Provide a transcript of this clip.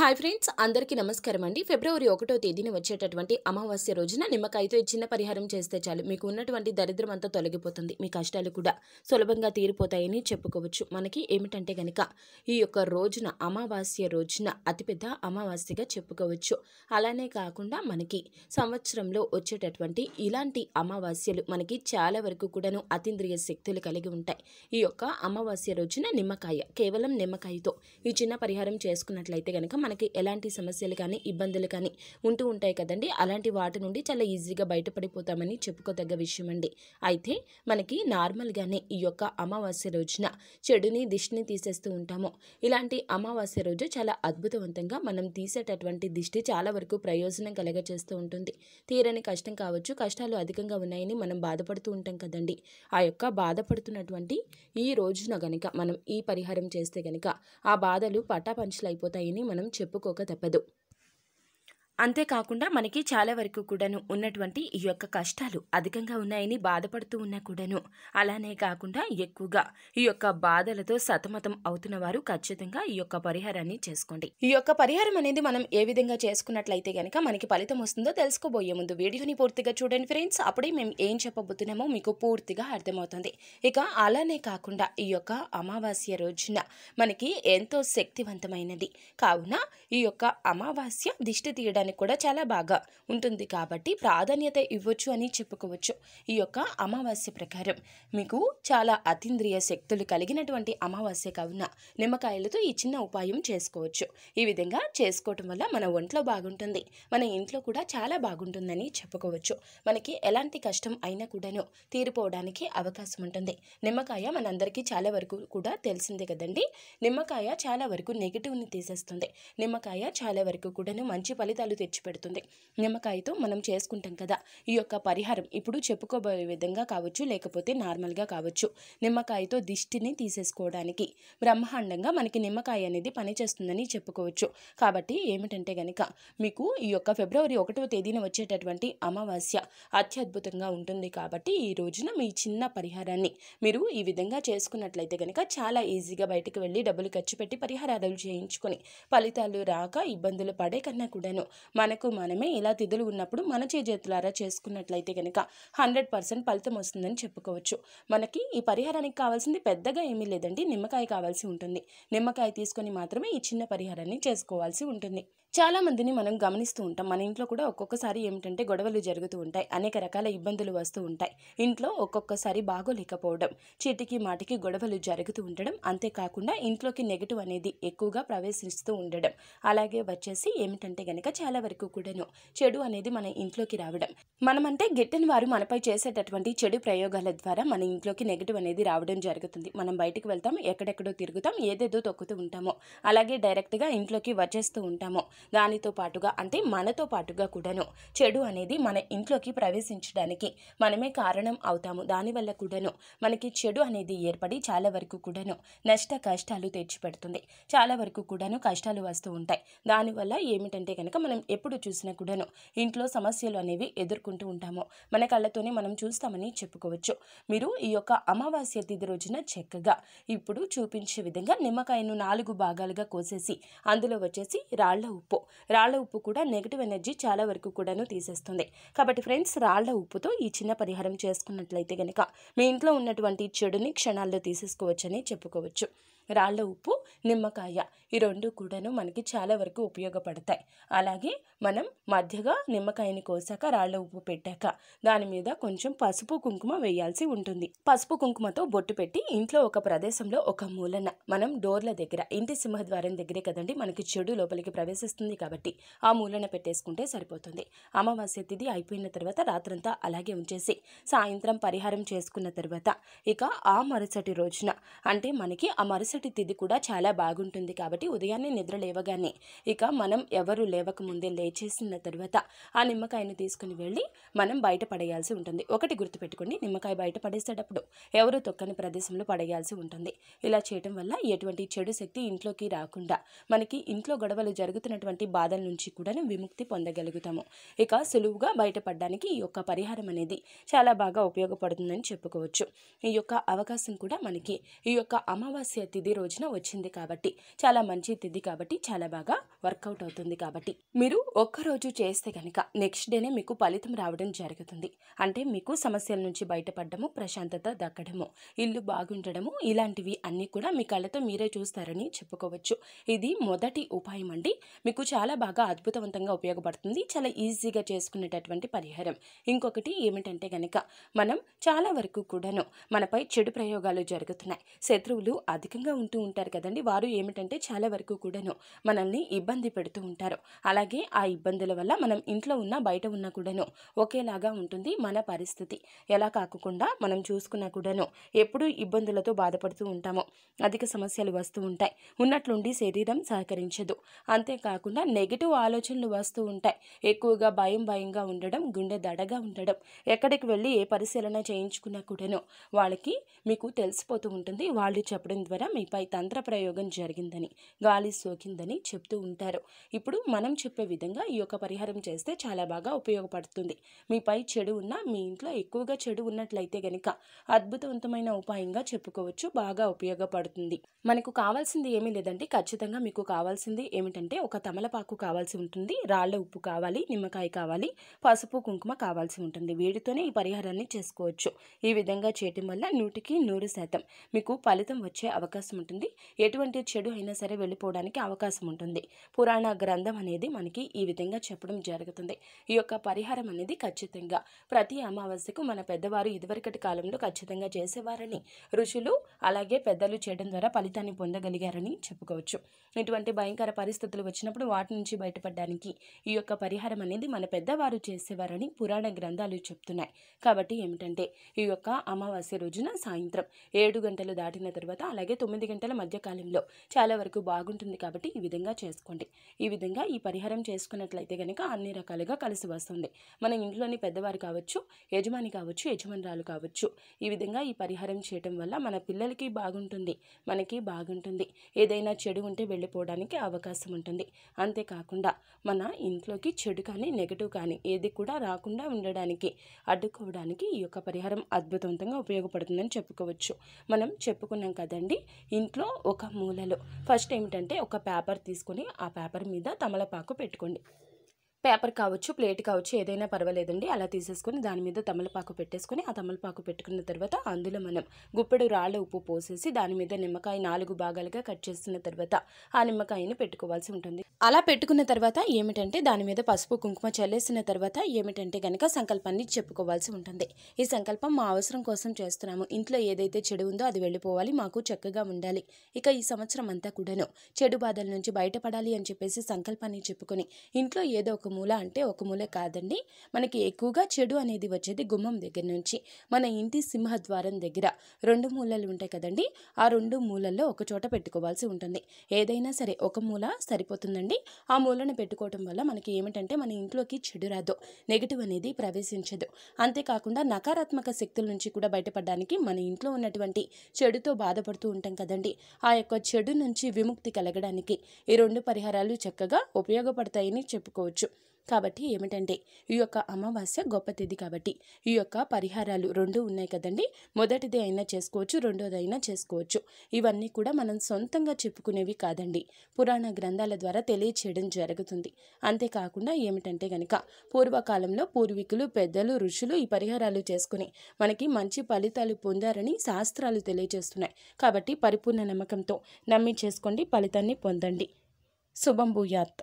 hi friends అందరికీ నమస్కారం అండి ఫిబ్రవరి ఒకటో తేదీన వచ్చేటటువంటి అమావాస్య రోజున నిమ్మకాయతో చిన్న పరిహారం చేస్తే చాలు మీకు ఉన్నటువంటి దరిద్రం అంతా తొలగిపోతుంది మీ కష్టాలు కూడా సులభంగా తీరిపోతాయని చెప్పుకోవచ్చు మనకి ఏమిటంటే కనుక ఈ యొక్క రోజున అమావాస్య రోజున అతిపెద్ద అమావాస్యగా చెప్పుకోవచ్చు అలానే కాకుండా మనకి సంవత్సరంలో వచ్చేటటువంటి ఇలాంటి అమావాస్యలు మనకి చాలా వరకు కూడాను అతీంద్రియ శక్తులు కలిగి ఉంటాయి ఈ యొక్క అమావాస్య రోజున నిమ్మకాయ కేవలం నిమ్మకాయతో ఈ చిన్న పరిహారం చేసుకున్నట్లయితే కనుక మనకి ఎలాంటి సమస్యలు కానీ ఇబ్బందులు కానీ ఉంటూ ఉంటాయి కదండి అలాంటి వాటి నుండి చాలా ఈజీగా బయటపడిపోతామని చెప్పుకోదగ్గ విషయం అండి అయితే మనకి నార్మల్గానే ఈ యొక్క అమావాస్య రోజున చెడుని దిష్టిని తీసేస్తూ ఉంటాము ఇలాంటి అమావాస్య రోజు చాలా అద్భుతవంతంగా మనం తీసేటటువంటి దిష్టి చాలా వరకు ప్రయోజనం కలగచేస్తూ ఉంటుంది తీరని కష్టం కావచ్చు కష్టాలు అధికంగా ఉన్నాయని మనం బాధపడుతూ ఉంటాం కదండి ఆ యొక్క బాధపడుతున్నటువంటి ఈ రోజున గనక మనం ఈ పరిహారం చేస్తే గనక ఆ బాధలు అయిపోతాయని మనం చెప్పుకోక తప్పదు అంతేకాకుండా మనకి చాలా వరకు కూడాను ఉన్నటువంటి ఈ యొక్క కష్టాలు అధికంగా ఉన్నాయని బాధపడుతూ ఉన్నా కూడాను అలానే కాకుండా ఎక్కువగా ఈ యొక్క బాధలతో సతమతం అవుతున్న వారు ఖచ్చితంగా ఈ యొక్క పరిహారాన్ని చేసుకోండి ఈ యొక్క పరిహారం అనేది మనం ఏ విధంగా చేసుకున్నట్లయితే గనక మనకి ఫలితం వస్తుందో తెలుసుకోబోయే ముందు వీడియోని పూర్తిగా చూడండి ఫ్రెండ్స్ అప్పుడే మేము ఏం చెప్పబోతున్నామో మీకు పూర్తిగా అర్థమవుతుంది ఇక అలానే కాకుండా ఈ యొక్క అమావాస్య రోజున మనకి ఎంతో శక్తివంతమైనది కావున ఈ యొక్క అమావాస్య దిష్టి తీయడానికి చూడడానికి కూడా చాలా బాగా ఉంటుంది కాబట్టి ప్రాధాన్యత ఇవ్వచ్చు అని చెప్పుకోవచ్చు ఈ యొక్క అమావాస్య ప్రకారం మీకు చాలా అతీంద్రియ శక్తులు కలిగినటువంటి అమావాస్య కావున నిమ్మకాయలతో ఈ చిన్న ఉపాయం చేసుకోవచ్చు ఈ విధంగా చేసుకోవటం వల్ల మన ఒంట్లో బాగుంటుంది మన ఇంట్లో కూడా చాలా బాగుంటుందని చెప్పుకోవచ్చు మనకి ఎలాంటి కష్టం అయినా కూడాను తీరిపోవడానికి అవకాశం ఉంటుంది నిమ్మకాయ మనందరికీ చాలా వరకు కూడా తెలిసిందే కదండి నిమ్మకాయ చాలా వరకు నెగిటివ్ని తీసేస్తుంది నిమ్మకాయ చాలా వరకు కూడాను మంచి ఫలితాలు ఫలితాలు తెచ్చిపెడుతుంది నిమ్మకాయతో మనం చేసుకుంటాం కదా ఈ యొక్క పరిహారం ఇప్పుడు చెప్పుకోబోయే విధంగా కావచ్చు లేకపోతే నార్మల్గా కావచ్చు నిమ్మకాయతో దిష్టిని తీసేసుకోవడానికి బ్రహ్మాండంగా మనకి నిమ్మకాయ అనేది పనిచేస్తుందని చెప్పుకోవచ్చు కాబట్టి ఏమిటంటే గనక మీకు ఈ యొక్క ఫిబ్రవరి ఒకటవ తేదీన వచ్చేటటువంటి అమావాస్య అత్యద్భుతంగా ఉంటుంది కాబట్టి ఈ రోజున మీ చిన్న పరిహారాన్ని మీరు ఈ విధంగా చేసుకున్నట్లయితే కనుక చాలా ఈజీగా బయటకు వెళ్ళి డబ్బులు ఖర్చు పెట్టి పరిహారాలు చేయించుకొని ఫలితాలు రాక ఇబ్బందులు పడే కన్నా కూడాను మనకు మనమే ఇలా తిథులు ఉన్నప్పుడు మన చేతులారా చేసుకున్నట్లయితే కనుక హండ్రెడ్ పర్సెంట్ ఫలితం వస్తుందని చెప్పుకోవచ్చు మనకి ఈ పరిహారానికి కావాల్సింది పెద్దగా ఏమీ లేదండి నిమ్మకాయ కావాల్సి ఉంటుంది నిమ్మకాయ తీసుకొని మాత్రమే ఈ చిన్న పరిహారాన్ని చేసుకోవాల్సి ఉంటుంది చాలా మందిని మనం గమనిస్తూ ఉంటాం మన ఇంట్లో కూడా ఒక్కొక్కసారి ఏమిటంటే గొడవలు జరుగుతూ ఉంటాయి అనేక రకాల ఇబ్బందులు వస్తూ ఉంటాయి ఇంట్లో ఒక్కొక్కసారి బాగోలేకపోవడం చీటికి మాటికి గొడవలు జరుగుతూ ఉండడం అంతేకాకుండా ఇంట్లోకి నెగిటివ్ అనేది ఎక్కువగా ప్రవేశిస్తూ ఉండడం అలాగే వచ్చేసి ఏమిటంటే కనుక విషయాల వరకు కూడాను చెడు అనేది మన ఇంట్లోకి రావడం మనమంటే గిట్టని వారు మనపై చేసేటటువంటి చెడు ప్రయోగాల ద్వారా మన ఇంట్లోకి నెగిటివ్ అనేది రావడం జరుగుతుంది మనం బయటకు వెళ్తాం ఎక్కడెక్కడో తిరుగుతాం ఏదేదో తొక్కుతూ ఉంటామో అలాగే డైరెక్ట్గా ఇంట్లోకి వచ్చేస్తూ ఉంటాము దానితో పాటుగా అంటే మనతో పాటుగా కూడాను చెడు అనేది మన ఇంట్లోకి ప్రవేశించడానికి మనమే కారణం అవుతాము దానివల్ల కూడాను మనకి చెడు అనేది ఏర్పడి చాలా వరకు కూడాను నష్ట కష్టాలు తెచ్చిపెడుతుంది చాలా వరకు కూడాను కష్టాలు వస్తూ ఉంటాయి దానివల్ల ఏమిటంటే కనుక మనం ఎప్పుడు చూసినా కూడాను ఇంట్లో సమస్యలు అనేవి ఎదుర్కొంటూ ఉంటాము మన కళ్ళతోనే మనం చూస్తామని చెప్పుకోవచ్చు మీరు ఈ యొక్క అమావాస్య తిథి రోజున చక్కగా ఇప్పుడు చూపించే విధంగా నిమ్మకాయను నాలుగు భాగాలుగా కోసేసి అందులో వచ్చేసి రాళ్ల ఉప్పు రాళ్ల ఉప్పు కూడా నెగిటివ్ ఎనర్జీ చాలా వరకు కూడాను తీసేస్తుంది కాబట్టి ఫ్రెండ్స్ రాళ్ల ఉప్పుతో ఈ చిన్న పరిహారం చేసుకున్నట్లయితే కనుక మీ ఇంట్లో ఉన్నటువంటి చెడుని క్షణాల్లో తీసేసుకోవచ్చని చెప్పుకోవచ్చు రాళ్ళ ఉప్పు నిమ్మకాయ ఈ రెండు కూడాను మనకి చాలా వరకు ఉపయోగపడతాయి అలాగే మనం మధ్యగా నిమ్మకాయని కోసాక రాళ్ళ ఉప్పు పెట్టాక దాని మీద కొంచెం పసుపు కుంకుమ వేయాల్సి ఉంటుంది పసుపు కుంకుమతో బొట్టు పెట్టి ఇంట్లో ఒక ప్రదేశంలో ఒక మూలన మనం డోర్ల దగ్గర ఇంటి సింహద్వారం దగ్గరే కదండి మనకి చెడు లోపలికి ప్రవేశిస్తుంది కాబట్టి ఆ మూలన పెట్టేసుకుంటే సరిపోతుంది అమావాస్య తిథి అయిపోయిన తర్వాత రాత్రంతా అలాగే ఉంచేసి సాయంత్రం పరిహారం చేసుకున్న తర్వాత ఇక ఆ మరుసటి రోజున అంటే మనకి ఆ మరుసటి రేపటి తిది కూడా చాలా బాగుంటుంది కాబట్టి ఉదయాన్నే నిద్ర లేవగానే ఇక మనం ఎవరు లేవకముందే లేచేసిన తర్వాత ఆ నిమ్మకాయని తీసుకుని వెళ్ళి మనం బయట పడేయాల్సి ఉంటుంది ఒకటి గుర్తుపెట్టుకోండి నిమ్మకాయ బయట పడేసేటప్పుడు ఎవరు తొక్కని ప్రదేశంలో పడేయాల్సి ఉంటుంది ఇలా చేయటం వల్ల ఎటువంటి చెడు శక్తి ఇంట్లోకి రాకుండా మనకి ఇంట్లో గొడవలు జరుగుతున్నటువంటి బాధల నుంచి కూడా విముక్తి పొందగలుగుతాము ఇక సులువుగా బయటపడడానికి ఈ యొక్క పరిహారం అనేది చాలా బాగా ఉపయోగపడుతుందని చెప్పుకోవచ్చు ఈ యొక్క అవకాశం కూడా మనకి ఈ యొక్క అమావాస్య తిథి తిథి రోజున వచ్చింది కాబట్టి చాలా మంచి తిది కాబట్టి చాలా బాగా వర్కౌట్ అవుతుంది కాబట్టి మీరు ఒక్కరోజు చేస్తే కనుక నెక్స్ట్ డేనే మీకు ఫలితం రావడం జరుగుతుంది అంటే మీకు సమస్యల నుంచి బయటపడము ప్రశాంతత దక్కడము ఇల్లు బాగుండడము ఇలాంటివి అన్నీ కూడా మీ కళ్ళతో మీరే చూస్తారని చెప్పుకోవచ్చు ఇది మొదటి ఉపాయం అండి మీకు చాలా బాగా అద్భుతవంతంగా ఉపయోగపడుతుంది చాలా ఈజీగా చేసుకునేటటువంటి పరిహారం ఇంకొకటి ఏమిటంటే కనుక మనం చాలా వరకు కూడాను మనపై చెడు ప్రయోగాలు జరుగుతున్నాయి శత్రువులు అధికంగా దూరంగా ఉంటూ ఉంటారు కదండి వారు ఏమిటంటే చాలా వరకు కూడాను మనల్ని ఇబ్బంది పెడుతూ ఉంటారు అలాగే ఆ ఇబ్బందుల వల్ల మనం ఇంట్లో ఉన్నా బయట ఉన్నా కూడాను ఒకేలాగా ఉంటుంది మన పరిస్థితి ఎలా కాకుండా మనం చూసుకున్నా కూడాను ఎప్పుడూ ఇబ్బందులతో బాధపడుతూ ఉంటాము అధిక సమస్యలు వస్తూ ఉంటాయి ఉన్నట్లుండి శరీరం సహకరించదు అంతేకాకుండా నెగిటివ్ ఆలోచనలు వస్తూ ఉంటాయి ఎక్కువగా భయం భయంగా ఉండడం గుండె దడగా ఉండడం ఎక్కడికి వెళ్ళి ఏ పరిశీలన చేయించుకున్నా కూడాను వాళ్ళకి మీకు తెలిసిపోతూ ఉంటుంది వాళ్ళు చెప్పడం ద్వారా మీపై తంత్ర ప్రయోగం జరిగిందని గాలి సోకిందని చెప్తూ ఉంటారు ఇప్పుడు మనం చెప్పే విధంగా ఈ యొక్క పరిహారం చేస్తే చాలా బాగా ఉపయోగపడుతుంది మీపై చెడు ఉన్నా మీ ఇంట్లో ఎక్కువగా చెడు ఉన్నట్లయితే గనుక అద్భుతవంతమైన ఉపాయంగా చెప్పుకోవచ్చు బాగా ఉపయోగపడుతుంది మనకు కావాల్సింది ఏమీ లేదండి ఖచ్చితంగా మీకు కావాల్సింది ఏమిటంటే ఒక తమలపాకు కావాల్సి ఉంటుంది రాళ్ల ఉప్పు కావాలి నిమ్మకాయ కావాలి పసుపు కుంకుమ కావాల్సి ఉంటుంది వీటితోనే ఈ పరిహారాన్ని చేసుకోవచ్చు ఈ విధంగా చేయటం వల్ల నూటికి నూరు శాతం మీకు ఫలితం వచ్చే అవకాశం అవకాశం ఉంటుంది ఎటువంటి చెడు అయినా సరే వెళ్ళిపోవడానికి అవకాశం ఉంటుంది పురాణ గ్రంథం అనేది మనకి ఈ విధంగా చెప్పడం జరుగుతుంది ఈ యొక్క పరిహారం అనేది ఖచ్చితంగా ప్రతి అమావాస్యకు మన పెద్దవారు ఇదివరకటి కాలంలో ఖచ్చితంగా చేసేవారని ఋషులు అలాగే పెద్దలు చేయడం ద్వారా ఫలితాన్ని పొందగలిగారని చెప్పుకోవచ్చు ఇటువంటి భయంకర పరిస్థితులు వచ్చినప్పుడు వాటి నుంచి బయటపడడానికి ఈ యొక్క పరిహారం అనేది మన పెద్దవారు చేసేవారని పురాణ గ్రంథాలు చెప్తున్నాయి కాబట్టి ఏమిటంటే ఈ యొక్క అమావాస్య రోజున సాయంత్రం ఏడు గంటలు దాటిన తర్వాత అలాగే తొమ్మిది ఎనిమిది గంటల మధ్యకాలంలో చాలా వరకు బాగుంటుంది కాబట్టి ఈ విధంగా చేసుకోండి ఈ విధంగా ఈ పరిహారం చేసుకున్నట్లయితే కనుక అన్ని రకాలుగా కలిసి వస్తుంది మన ఇంట్లోని పెద్దవారు కావచ్చు యజమాని కావచ్చు యజమానురాలు కావచ్చు ఈ విధంగా ఈ పరిహారం చేయటం వల్ల మన పిల్లలకి బాగుంటుంది మనకి బాగుంటుంది ఏదైనా చెడు ఉంటే వెళ్ళిపోవడానికి అవకాశం ఉంటుంది అంతేకాకుండా మన ఇంట్లోకి చెడు కానీ నెగటివ్ కానీ ఏది కూడా రాకుండా ఉండడానికి అడ్డుకోవడానికి ఈ యొక్క పరిహారం అద్భుతవంతంగా ఉపయోగపడుతుందని చెప్పుకోవచ్చు మనం చెప్పుకున్నాం కదండి ఇంట్లో ఒక మూలలో ఫస్ట్ ఏమిటంటే ఒక పేపర్ తీసుకొని ఆ పేపర్ మీద తమలపాకు పెట్టుకోండి పేపర్ కావచ్చు ప్లేట్ కావచ్చు ఏదైనా పర్వాలేదండి అలా తీసేసుకొని దాని మీద తమలపాకు పెట్టేసుకొని ఆ తమలపాకు పెట్టుకున్న తర్వాత అందులో మనం గుప్పెడు రాళ్ళ ఉప్పు పోసేసి దాని మీద నిమ్మకాయ నాలుగు భాగాలుగా కట్ చేసిన తర్వాత ఆ నిమ్మకాయని పెట్టుకోవాల్సి ఉంటుంది అలా పెట్టుకున్న తర్వాత ఏమిటంటే దాని మీద పసుపు కుంకుమ చల్లేసిన తర్వాత ఏమిటంటే కనుక సంకల్పాన్ని చెప్పుకోవాల్సి ఉంటుంది ఈ సంకల్పం మా అవసరం కోసం చేస్తున్నాము ఇంట్లో ఏదైతే చెడు ఉందో అది వెళ్ళిపోవాలి మాకు చక్కగా ఉండాలి ఇక ఈ సంవత్సరం అంతా కూడాను చెడు బాధల నుంచి బయటపడాలి అని చెప్పేసి సంకల్పాన్ని చెప్పుకొని ఇంట్లో ఏదో ఒక మూల అంటే ఒక మూల కాదండి మనకి ఎక్కువగా చెడు అనేది వచ్చేది గుమ్మం దగ్గర నుంచి మన ఇంటి సింహద్వారం దగ్గర రెండు మూలలు ఉంటాయి కదండి ఆ రెండు మూలల్లో ఒక చోట పెట్టుకోవాల్సి ఉంటుంది ఏదైనా సరే ఒక మూల సరిపోతుందండి ఆ మూలను పెట్టుకోవటం వల్ల మనకి ఏమిటంటే మన ఇంట్లోకి చెడు రాదు నెగిటివ్ అనేది ప్రవేశించదు అంతేకాకుండా నకారాత్మక శక్తుల నుంచి కూడా బయటపడడానికి మన ఇంట్లో ఉన్నటువంటి చెడుతో బాధపడుతూ ఉంటాం కదండి ఆ యొక్క చెడు నుంచి విముక్తి కలగడానికి ఈ రెండు పరిహారాలు చక్కగా ఉపయోగపడతాయని చెప్పుకోవచ్చు కాబట్టి ఏమిటంటే ఈ యొక్క అమావాస్య గొప్ప తిథి కాబట్టి ఈ యొక్క పరిహారాలు రెండు ఉన్నాయి కదండి మొదటిది అయినా చేసుకోవచ్చు అయినా చేసుకోవచ్చు ఇవన్నీ కూడా మనం సొంతంగా చెప్పుకునేవి కాదండి పురాణ గ్రంథాల ద్వారా తెలియచేయడం జరుగుతుంది అంతేకాకుండా ఏమిటంటే గనక పూర్వకాలంలో పూర్వీకులు పెద్దలు ఋషులు ఈ పరిహారాలు చేసుకుని మనకి మంచి ఫలితాలు పొందారని శాస్త్రాలు తెలియజేస్తున్నాయి కాబట్టి పరిపూర్ణ నమ్మకంతో నమ్మి చేసుకోండి ఫలితాన్ని పొందండి శుభం భూయాత్